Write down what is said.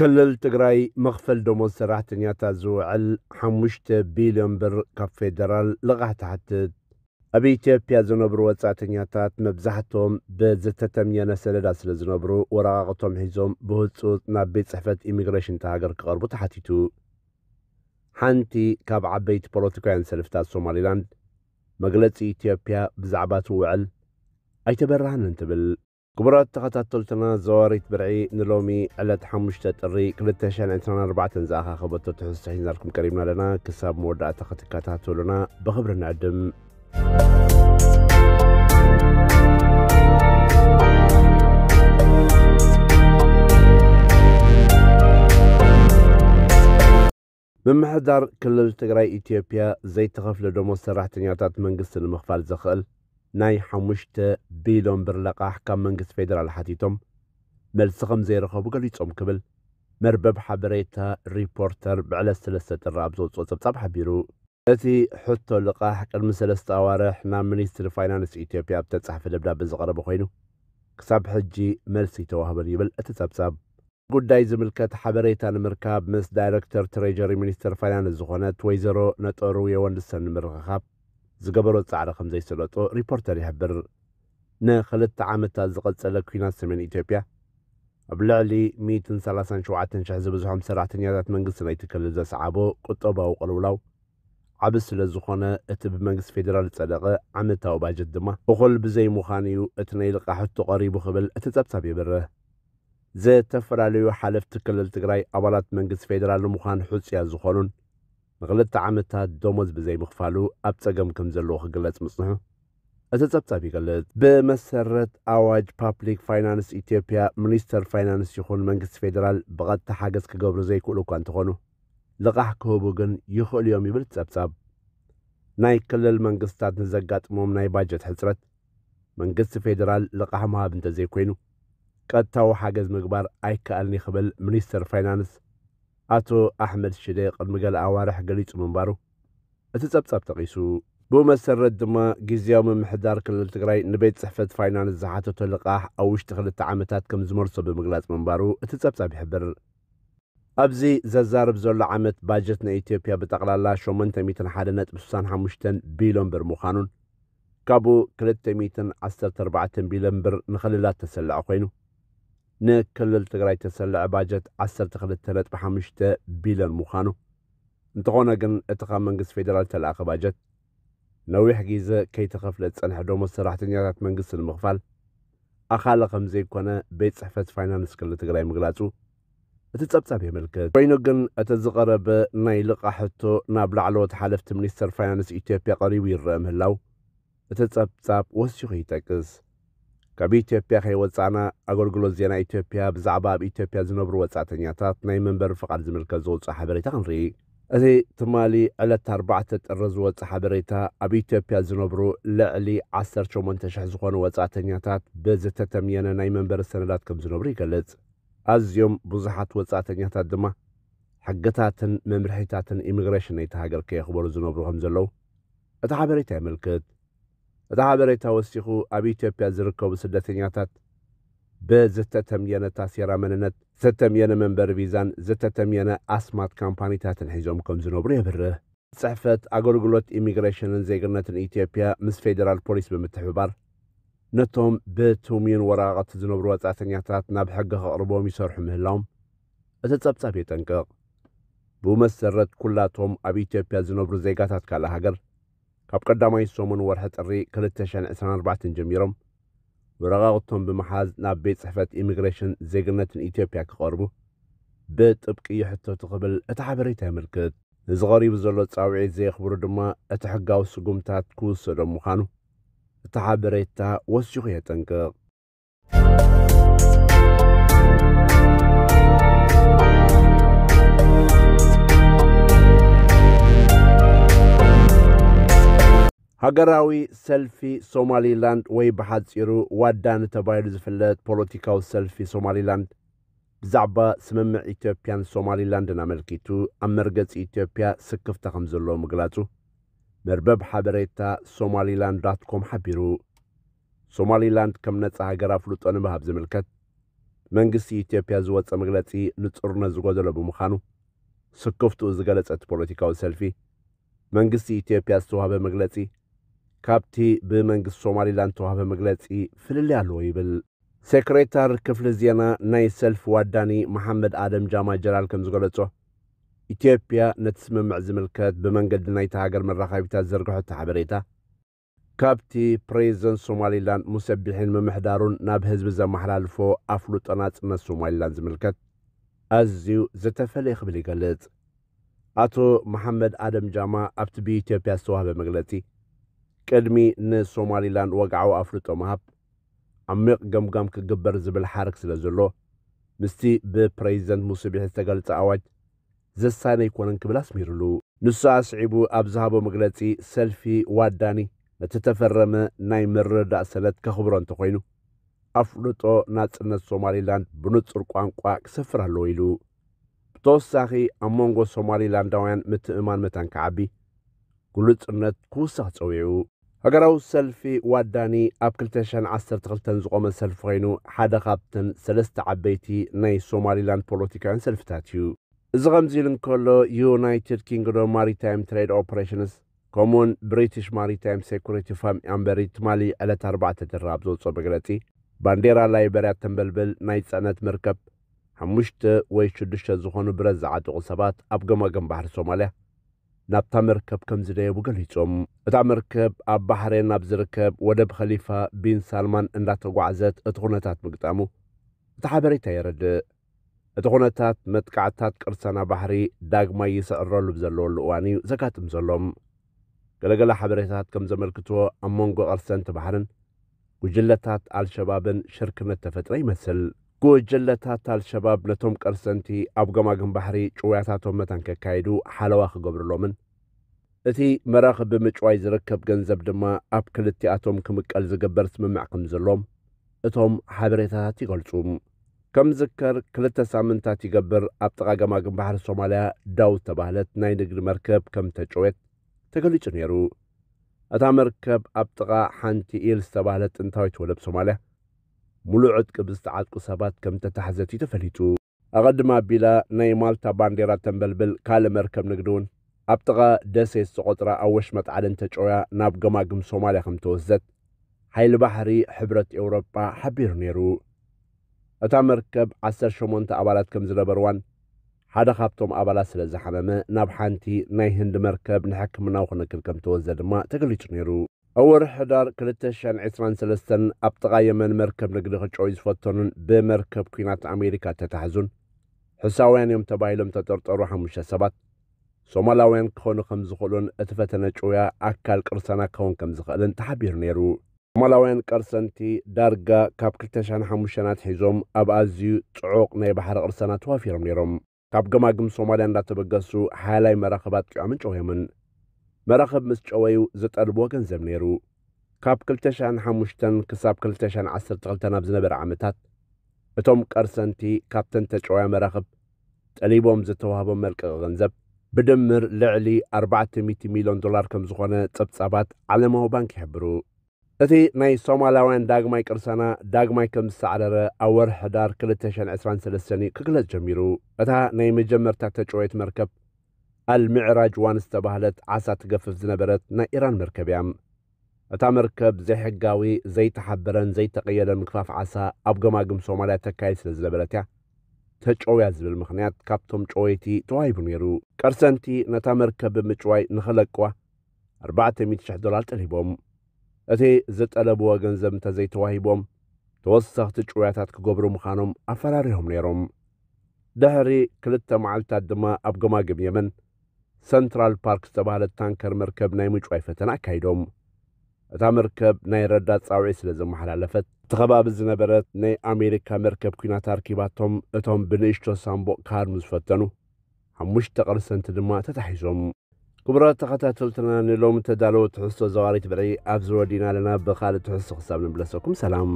ክልል ትግራይ መኽፈል ደሞዝ ሰራሕተኛታት ዝውዕል 5 ቢልዮን ብር ካብ ፌደራል ልቓሕ ተሓትት ኣብ ኢትዮጵያ ዝነብሩ ወጻእተኛታት መብዛሕትኦም ብዝተተምየነ ሰለዳ ስለ ዝነብሩ ወረቓቕቶም ሒዞም ብህፁፅ ናብ ቤት ፅሕፈት ኢሚግሬሽን ተሃገር ክቐርቡ ተሓቲቱ ሓንቲ ካብ ዓበይቲ ፖለቲካውያን ሰልፍታት ሶማሊላንድ መግለፂ ኢትዮጵያ ብዛዕባ ትውዕል ኣይተበራህን እንትብል كبرات تقاتلتنا زواريت تبرعي نلومي على تحمشت الري كل تشان عندنا أربعة نزاها خبطة تحس تحين لكم كريمنا لنا كساب مودع تقاتكاتها تولنا بخبرنا عدم من محدار كل التقرأي إثيوبيا زي تغفل دومو سرحتنياتات من قصة المخفال زخل ناي حمشت بيلون برلقاح كم من قس فيدرال حتيتم ملسقم زي رخبو قلو يتصوم قبل مربب حبريتا ريبورتر بعلى سلسة الرابط وصوصب صبح بيرو التي حطو لقاح قرم سلسة أوارح نام منيستر فاينانس إيتيوبيا بتتصح في الابداب الزغرة بخينو كساب حجي ملسي توهب اليبل أتتبساب قد دايز ملكات حبريتا مركاب مس دايركتر تريجري منيستر فاينانس زغنات ويزرو نتقرو يواندسان مرغخاب ዝገበሮ ፃዕሪ ከም ዘይሰለጦ ሪፖርተር ይሕብር ንክልተ ዓመታት ዝቐፀለ ኩናት ሰሜን ኢትዮጵያ ኣብ ልዕሊ 137,000 ዝበዝሖም ሰራሕተኛታት መንግስቲ ናይቲ ክልል ዘሰዓቦ ቁጠባዊ ቅልውላው ዓብ ስለ ዝኾነ እቲ ብመንግስቲ ፌደራል ዝፀደቐ ዓመታዊ ባጀት ድማ እኹል ብዘይ ምዃኑ እዩ እቲ ናይ ልቃሕቱ ቀሪቡ ክብል እቲ ጸብጻብ ይብርህ ዝተፈላለዩ ሓለፍቲ ክልል ትግራይ ኣባላት መንግስቲ ፌደራል ንምዃን ሕፅያ ዝኾኑን ንኽልተ ዓመታት ደሞዝ ብዘይምኽፋሉ ኣብ ጸገም ከም ዘለዎ ክግለጽ ምጽንሑ እቲ ጸብጻብ ይገልጽ ብመሰረት ኣዋጅ ፓብሊክ ፋይናንስ ኢትዮጵያ ሚኒስተር ፋይናንስ ይኹን መንግስቲ ፌደራል ብቐጥታ ሓገዝ ክገብሩ ዘይክእሉ እኳ እንተኾኑ ልቓሕ ክህቡ ግን ይኽእሉ እዮም ይብል ጸብጻብ ናይ ክልል መንግስትታት ንዘጋጥሞም ናይ ባጀት ሕፅረት መንግስቲ ፌደራል ልቓሕ ምሃብ እንተዘይኮይኑ ቀጥታዊ ሓገዝ ምግባር ኣይከኣልኒ ክብል ሚኒስተር ፋይናንስ ኣቶ ኣሕመድ ሽደ ቅድሚ ገለ ኣዋርሕ ገሊጹ ምንባሩ እቲ ጸብጻብ ተቒሱ ብኡ መሰረት ድማ ግዜያዊ ምምሕዳር ክልል ትግራይ ንቤት ጽሕፈት ፋይናንስ ዝሓተቶ ልቓሕ ኣብ ውሽጢ ክልተ ዓመታት ከም ዝመርሶ ብምግላጽ ምንባሩ እቲ ጸብጻብ ይሕብር ኣብዚ ዘዛርብ ዘሎ ዓመት ባጀት ንኢትዮጵያ ብጠቕላላ 801.65 ቢልዮን ብር ምዃኑን ካብኡ 214 ቢልዮን ብር ንኽልላት ተሰልዐ ኮይኑ ንክልል ትግራይ ተሰልዐ ባጀት 12.5 ቢልዮን ምዃኑ እንተኾነ ግን እቲ ካብ መንግስቲ ፌደራል ተለኣኸ ባጀት ነዊሕ ግዜ ከይተኸፍለ ዝጸንሐ ደሞዝ ሰራሕተኛታት መንግስቲ ንምኽፋል ኣኻለ ከም ዘይኮነ ቤት ፅሕፈት ፋይናንስ ክልል ትግራይ ምግላጹ እቲ ጸብጻብ የመልክት ኮይኑ ግን እቲ ዝቐረበ ናይ ልቓሕ ሕቶ ናብ ላዕለዎት ሓለፍቲ ሚኒስተር ፋይናንስ ኢትዮጵያ ቀሪቡ ይርአ ምህላው እቲ ጸብጻብ ወሲኹ ይጠቅስ ካብ ኢትዮጵያ ከይወፃእና ኣገልግሎት ዜና ኢትዮጵያ ብዛዕባ ኣብ ኢትዮጵያ ዝነብሩ ወፃእተኛታት ናይ መንበሪ ፍቓድ ዝምልከት ዘውፅእ ሓበሬታ ክንርኢ እቲ ትማሊ ዕለት 4 ርባዕተ ጥሪ ዝወፅእ ሓበሬታ ኣብ ኢትዮጵያ ዝነብሩ ልዕሊ 18,000 ዝኾኑ ወፃእተኛታት ብዝተተምየነ ናይ መንበሪ ሰነዳት ከም ዝነብሩ ይገልጽ ኣዝዮም ብዙሓት ወፃእተኛታት ድማ ሕግታትን መምርሒታትን ኢሚግሬሽን ናይተሃገር ከየኽበሩ ዝነብሩ ከም ዘለዉ እቲ ሓበሬታ የምልክት እቲ ሓበሬታ ወሲኹ ኣብ ኢትዮጵያ ዝርከቡ ስደተኛታት ብዝተተምየነ ታሴራ መንነት ዝተተምየነ መንበሪ ቪዛን ዝተተምየነ ኣስማት ካምፓኒታትን ሒዞም ከም ዝነብሩ የብርህ ፅሕፈት ኣገልግሎት ኢሚግሬሽንን ዜግነትን ኢትዮጵያ ምስ ፌደራል ፖሊስ ብምትሕብባር ነቶም ብትውሚን ወረቓቕቲ ዝነብሩ ወጻእተኛታት ናብ ሕጊ ከቕርቦም ይሰርሑ ምህላዎም እቲ ጸብጻብ የጠንቅቕ ብመሰረት ኩላቶም ኣብ ኢትዮጵያ ዝነብሩ ዜጋታት ካልእ ሃገር كاب قدامي سومن ورحة الري كلتشان عسران ربعتن جميرم ورغاغتهم بمحاز ناب بيت صحفة إيميغريشن زيقرنتن إيتيوبيا كغربو بيت ابكي يحطو تقبل اتعبري تهمل كد نزغاري بزولو تساوعي زي خبرو دما اتحقاو سقومتات كوس مخانو اتعبري تا وسيوغي تنكر Thank you. ሃገራዊ ሰልፊ ሶማሊላንድ ወይ ብሓፂሩ ዋዳን ተባሂሉ ዝፍለጥ ፖለቲካዊ ሰልፊ ሶማሊላንድ ብዛዕባ ስምምዕ ኢትዮጵያን ሶማሊላንድን ኣመልኪቱ ኣብ መርገፂ ኢትዮጵያ ስክፍታ ከም ዘሎ ምግላጹ መርበብ ሓበሬታ ሶማሊላንድ ዳትኮም ሓቢሩ ሶማሊላንድ ከም ነፃ ሃገር ኣፍልጦ ንምሃብ ዝምልከት መንግስቲ ኢትዮጵያ ዝወፀ መግለጺ ንጹርነት ዝጐደሎ ብምዃኑ ስክፍትኡ ዝገለጸት ፖለቲካዊ ሰልፊ መንግስቲ ኢትዮጵያ ዝተዋህበ መግለጺ ካብቲ ብመንግስቲ ሶማሌላንድ ተዋህበ መግለፂ ፍልል ኣለዎ ይብል ሴክሬታር ክፍሊ ዜና ናይ ሰልፊ ዋዳኒ መሓመድ ኣደም ጃማ ጀላል ከም ዝገለጾ ኢትዮጵያ ነቲ ስምምዕ ዝምልከት ብመንገዲ ናይቲ ሃገር መራኸቢታት ዘርግሖት ሓበሬታ ካብቲ ፕሬዝደንት ሶማሌላንድ ሙሰቢሒን ምምሕዳሩን ናብ ህዝቢ ዘመሓላልፎ ኣፍሉጦ ናጽነት ሶማሌላንድ ዝምልከት ኣዝዩ ዘተፈለየ ክብል ይገልጽ ኣቶ መሐመድ ኣደም ጃማ ኣብቲ ብኢትዮጵያ ዝተዋህበ መግለጺ كدمي نسوماليلان وقعو أفريطو مهب عميق قمقام كقبر زبل حارك سلزلو مستي بي بريزنت موسيبي هستقال تاواج زساني يكونن كبلا سميرلو نسو أسعيبو أبزهابو مقلتي سلفي واداني نتتفرم نايمر دا سلت كخبران تقوينو أفريطو ناتنا سوماليلان بنتر قوانقوا كسفره لويلو توساخي أمونغو سوماليلان داوين متئمان متان كعبي قلت أنت كوساة أويعو هجراو سلفي واداني اب كلتشان تغلتن زغوما سلف غينو حادا خابتن سلست عبيتي ناي سوماري لاند بولوتيكان سلف تاتيو زغم يونايتد كينغرو ماريتايم تريد اوبريشنز كومون بريتش ماريتايم سيكوريتي فام امبريت مالي على اربعة تدراب زوط صوب غلطي بانديرا لايبريا تنبلبل ناي تسانت مركب حموشت ويشدش زغونو برز غصبات ابقما قنبحر سوماليه ናብታ መርከብ ከም ዝደየቡ ገሊፆም እታ መርከብ ኣብ ባሕሬን ናብ ዝርከብ ወደብ ኸሊፋ ቢን ሳልማን እንዳተጓዓዘት እቲ ኩነታት ምግጣሙ እቲ ሓበሬታ የረድእ እቲ ኩነታት መጥቃዕትታት ቅርሰና ባሕሪ ዳግማይ ይስዕረሉ ብዘለወሉ እዋን እዩ ዘጋጥም ዘሎም ገለገለ ሓበሬታት ከም ዘመልክትዎ ኣብ መንጎ ቐርሰንቲ ባሕርን ጉጅለታት ኣልሸባብን ሽርክነት ተፈጥረ ይመስል ጎጀለታት አልሸባብ ነቶም ቀርሰንቲ ኣብ ገማግም ባሕሪ ጭውያታቶም መተን ከካይዱ ሓለዋ ክገብርሎምን እቲ መራኽ ብምጭዋይ ዝርከብ ገንዘብ ድማ ኣብ ክልቲኣቶም ክምቀል ዝግበር ስምምዕ ከም ዘሎም እቶም ሓበሬታታት ይገልጹ ከም ዝከር ክልተ ሳምንታት ይገብር ኣብ ጥቓ ገማግም ባሕሪ ሶማልያ ዳው ዝተባህለት ናይ ንግዲ መርከብ ከም ተጨወት ተገሊጹ ነይሩ እታ መርከብ ኣብ ጥቓ ሓንቲ ኢል ዝተባህለት ጥንታዊት ወለብ ሶማልያ ሙሉዕ ዕጥቂ ብዝተዓጥቁ ሰባት ከም ተታሕዘቲ ተፈሊጡ ኣቐድማ ኣቢላ ናይ ማልታ ባንዴራ ተንበልብል ካልእ መርከብ ንግዲ እውን ኣብ ጥቓ ደሴት ዝቖጥራ ኣብ ወሽመጥ ዓደን ተጨውያ ናብ ገማግም ሶማልያ ከም ተወሰት ሓይሊ ባሕሪ ሕብረት ኤውሮጳ ሓቢሩ ነይሩ እታ መርከብ 18 ኣባላት ከም ዝነበርዋን ሓደ ካብቶም ኣባላት ስለ ዝሓመመ ናብ ሓንቲ ናይ ህንዲ መርከብ ንሕክምናዊ ክነክል ከም ተወዘ ድማ ተገሊጹ ነይሩ ኣብ ወርሒ ሕዳር 223 ኣብ ጥቓ የመን መርከብ ንግዲ ክጭዑ ዝፈተኑን ብመርከብ ኩናት ኣሜሪካ ተታሕዙን ሕሳውያን እዮም ተባሂሎም ተጠርጠሩ ሓሙሽተ ሰባት ሶማላውያን ክኾኑ ከም ዝኽእሉን እቲ ፈተነ ጭውያ ኣካል ቅርሰና ክኸውን ከም ዝኽእልን ተሓቢሩ ነይሩ ሶማላውያን ቀርሰንቲ ዳርጋ ካብ 205 ሒዞም ኣብ ኣዝዩ ጽዑቕ ናይ ባሕሪ ቅርሰና ተዋፊሮም ነይሮም ካብ ገማግም ሶማልያ እንዳተበገሱ ሓያላይ መራኸባት ቂዖምን ጨውዮምን መራኸብ ምስ ጨወዩ ዝጠልብዎ ገንዘብ ነይሩ ካብ 205 ክሳብ 212 ኣብ ዝነበረ ዓመታት እቶም ቀርሰንቲ ካብተን ተጨዋያ መራኽብ ጠሊቦም ዝተዋህቦም መልቀቕ ገንዘብ ብድምር ልዕሊ 400 ሚሊዮን ዶላር ከም ዝኾነ ጸብጻባት ዓለማዊ ባንክ ይሕብሩ እቲ ናይ ሶማላውያን ዳግማይ ቅርሰና ዳግማይ ከም ዝተዓረረ ኣብ ወርሒ ሕዳር 223 ክግለጽ ጀሚሩ እታ ናይ መጀመርታ ተጨወየት መርከብ አልምዕራጅ ዋን ዝተባህለት ዓሳ ትገፍፍ ዝነበረት ናይ ኢራን መርከብ እያ እታ መርከብ ዘይሕጋዊ ዘይተሓበረን ዘይተቐየደን ምክፋፍ ዓሳ ኣብ ገማግም ሶማልያ ተካይድ ስለ ዝነበረት እያ ተጨውያ ዝብል ምኽንያት ካብቶም ጨወይቲ ተዋሂቡ ነይሩ ቀርሰንቲ ነታ መርከብ ብምጭዋይ ንኽለቅዋ 400,000 ዶላር ጠሊቦም እቲ ዝጠለብዎ ገንዘብ እንተዘይተዋሂቦም ተወሳኽቲ ጭውያታት ክገብሩ ምዃኖም ኣፈራሪሖም ነይሮም ድሕሪ ክልተ መዓልትታት ድማ ኣብ ገማግም የመን ሰንትራል ፓርክ ዝተባህለ ታንከር መርከብ ናይ ምጭዋይ ፈተና ኣካይዶም እታ መርከብ ናይ ረዳት ጻውዒ ስለ ዘመሓላለፈት እቲ ከባቢ ዝነበረት ናይ ኣሜሪካ መርከብ ኩናት ኣርኪባቶም እቶም ብንእሽቶ ሳምቦቅ ካርም ዝፈተኑ ሓሙሽተ ቐርሰንቲ ድማ ተታሒዞም ክቡራት ተኸታተልትና ንሎም ተዳለወ ትሕዝቶ ዘዋሪት ብልዒ ኣብ ዝወዲና ኣለና ብኻልእ ትሕዝቶ ክሳብ ንብለሰኩም ሰላም